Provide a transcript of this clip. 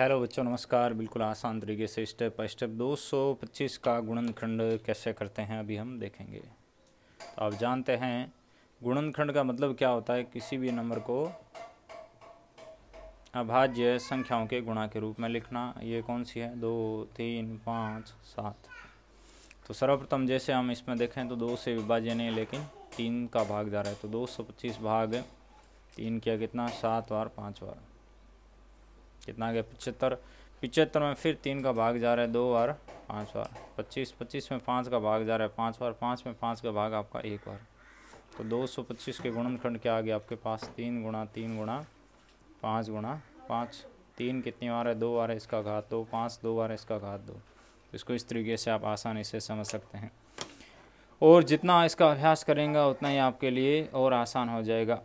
hello बच्चों नमस्कार बिल्कुल आसान तरीके से स्टेप बाई स्टेप 225 का गुणनखंड कैसे करते हैं अभी हम देखेंगे तो आप जानते हैं गुणनखंड का मतलब क्या होता है किसी भी नंबर को अभाज्य संख्याओं के गुणा के रूप में लिखना ये कौन सी है दो तीन पाँच सात तो सर्वप्रथम जैसे हम इसमें देखें तो दो से विभाज्य नहीं लेकिन तीन का भाग जा रहा है तो दो भाग तीन किया कितना सात बार पाँच बार कितना आ गया पिचहत्तर पिचहत्तर में फिर तीन का भाग जा रहा है दो बार पाँच बार पच्चीस पच्चीस में पाँच का भाग जा रहा है पाँच बार पाँच में पाँच का भाग आपका एक बार तो दो सौ पच्चीस के गुणनखंड क्या आ गया आपके पास तीन गुणा तीन गुणा पाँच गुणा पाँच तीन कितनी बार है दो बार है इसका घात दो पाँच दो बार है इसका घात दो तो इसको इस तरीके से आप आसानी से समझ सकते हैं और जितना इसका अभ्यास करेंगे उतना ही आपके लिए और आसान हो जाएगा